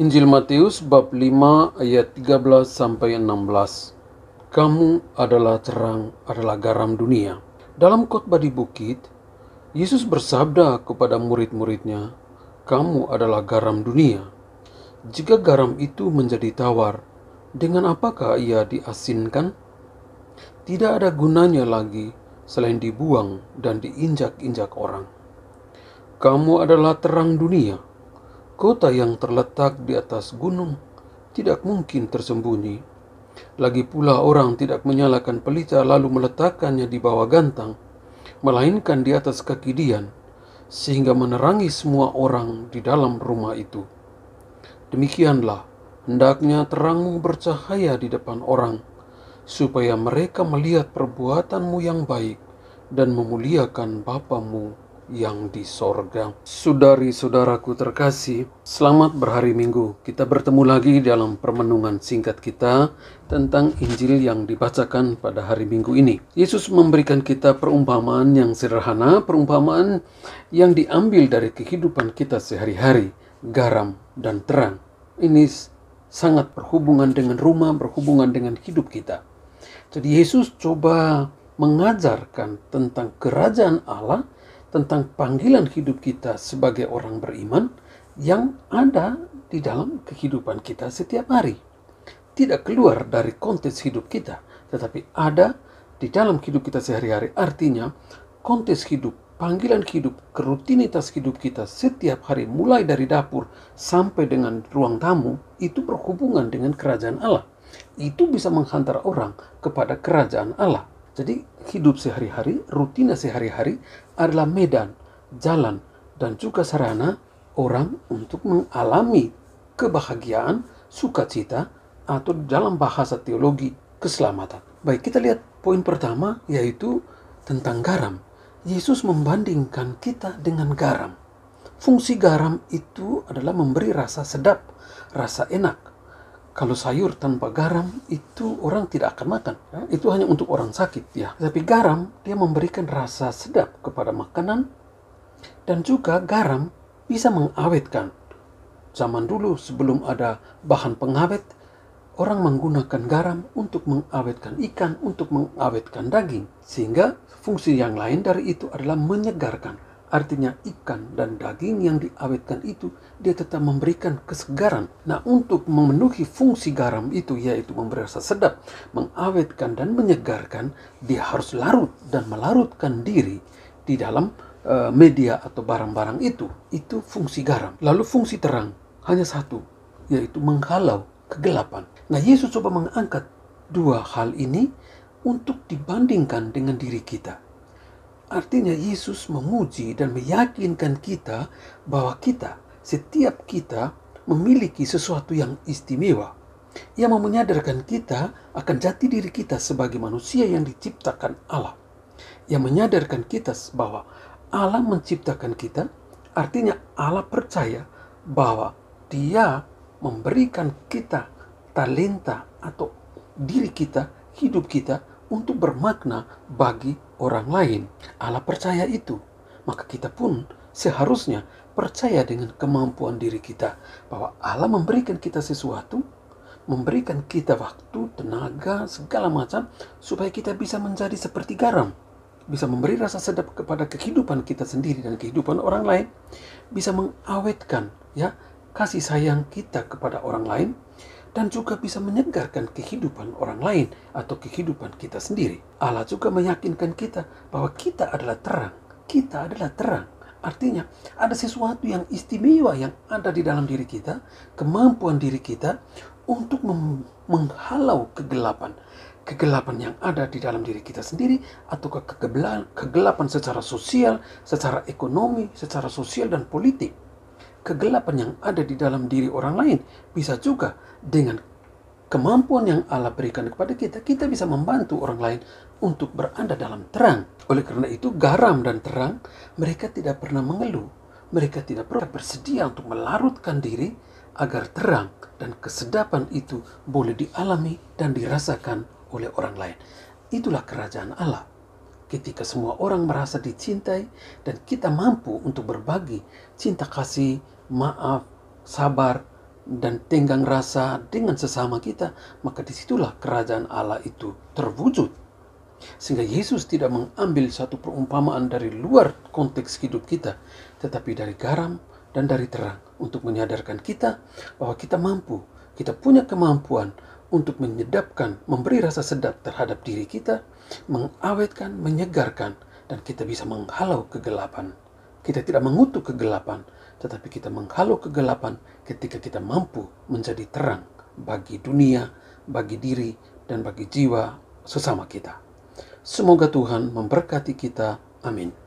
Injil Matius bab 5 ayat 13 sampai 16. Kamu adalah terang, adalah garam dunia. Dalam khotbah di bukit, Yesus bersabda kepada murid-muridnya, "Kamu adalah garam dunia. Jika garam itu menjadi tawar, dengan apakah ia diasinkan? Tidak ada gunanya lagi selain dibuang dan diinjak-injak orang. Kamu adalah terang dunia." Kota yang terletak di atas gunung tidak mungkin tersembunyi. Lagi pula orang tidak menyalakan pelita lalu meletakkannya di bawah gantang, melainkan di atas kaki Dian, sehingga menerangi semua orang di dalam rumah itu. Demikianlah, hendaknya terangmu bercahaya di depan orang, supaya mereka melihat perbuatanmu yang baik dan memuliakan Bapamu yang di sorga. Saudari-saudaraku terkasih, selamat berhari Minggu. Kita bertemu lagi dalam permenungan singkat kita tentang Injil yang dibacakan pada hari Minggu ini. Yesus memberikan kita perumpamaan yang sederhana, perumpamaan yang diambil dari kehidupan kita sehari-hari, garam dan terang. Ini sangat berhubungan dengan rumah, berhubungan dengan hidup kita. Jadi Yesus coba mengajarkan tentang kerajaan Allah tentang panggilan hidup kita sebagai orang beriman yang ada di dalam kehidupan kita setiap hari. Tidak keluar dari konteks hidup kita, tetapi ada di dalam hidup kita sehari-hari. Artinya, konteks hidup, panggilan hidup, kerutinitas hidup kita setiap hari mulai dari dapur sampai dengan ruang tamu itu berhubungan dengan kerajaan Allah. Itu bisa menghantar orang kepada kerajaan Allah. Jadi hidup sehari-hari, rutina sehari-hari adalah medan, jalan, dan juga sarana orang untuk mengalami kebahagiaan, sukacita, atau dalam bahasa teologi keselamatan. Baik, kita lihat poin pertama yaitu tentang garam. Yesus membandingkan kita dengan garam. Fungsi garam itu adalah memberi rasa sedap, rasa enak, kalau sayur tanpa garam itu orang tidak akan makan. itu hanya untuk orang sakit ya. Tapi garam dia memberikan rasa sedap kepada makanan dan juga garam bisa mengawetkan. Zaman dulu sebelum ada bahan pengawet, orang menggunakan garam untuk mengawetkan ikan, untuk mengawetkan daging. Sehingga fungsi yang lain dari itu adalah menyegarkan. Artinya ikan dan daging yang diawetkan itu dia tetap memberikan kesegaran. Nah untuk memenuhi fungsi garam itu yaitu memberi rasa sedap, mengawetkan dan menyegarkan, dia harus larut dan melarutkan diri di dalam uh, media atau barang-barang itu. Itu fungsi garam. Lalu fungsi terang hanya satu, yaitu menghalau kegelapan. Nah Yesus coba mengangkat dua hal ini untuk dibandingkan dengan diri kita Artinya Yesus memuji dan meyakinkan kita bahwa kita, setiap kita memiliki sesuatu yang istimewa. Ia mau menyadarkan kita akan jati diri kita sebagai manusia yang diciptakan Allah. Ia menyadarkan kita bahwa Allah menciptakan kita, artinya Allah percaya bahwa dia memberikan kita talenta atau diri kita, hidup kita untuk bermakna bagi orang lain. Allah percaya itu, maka kita pun seharusnya percaya dengan kemampuan diri kita bahwa Allah memberikan kita sesuatu, memberikan kita waktu, tenaga, segala macam supaya kita bisa menjadi seperti garam bisa memberi rasa sedap kepada kehidupan kita sendiri dan kehidupan orang lain, bisa mengawetkan ya kasih sayang kita kepada orang lain, dan juga bisa menyegarkan kehidupan orang lain atau kehidupan kita sendiri. Allah juga meyakinkan kita bahwa kita adalah terang. Kita adalah terang. Artinya, ada sesuatu yang istimewa yang ada di dalam diri kita, kemampuan diri kita untuk menghalau kegelapan. Kegelapan yang ada di dalam diri kita sendiri, atau kegelapan, secara sosial, secara ekonomi, secara sosial, dan politik kegelapan yang ada di dalam diri orang lain. Bisa juga dengan kemampuan yang Allah berikan kepada kita, kita bisa membantu orang lain untuk berada dalam terang. Oleh karena itu, garam dan terang, mereka tidak pernah mengeluh. Mereka tidak pernah bersedia untuk melarutkan diri agar terang dan kesedapan itu boleh dialami dan dirasakan oleh orang lain. Itulah kerajaan Allah ketika semua orang merasa dicintai dan kita mampu untuk berbagi cinta kasih, maaf, sabar, dan tenggang rasa dengan sesama kita, maka disitulah kerajaan Allah itu terwujud. Sehingga Yesus tidak mengambil satu perumpamaan dari luar konteks hidup kita, tetapi dari garam dan dari terang untuk menyadarkan kita bahwa kita mampu, kita punya kemampuan untuk menyedapkan, memberi rasa sedap terhadap diri kita, mengawetkan, menyegarkan, dan kita bisa menghalau kegelapan. Kita tidak mengutuk kegelapan, tetapi kita menghalau kegelapan ketika kita mampu menjadi terang bagi dunia, bagi diri, dan bagi jiwa sesama kita. Semoga Tuhan memberkati kita. Amin.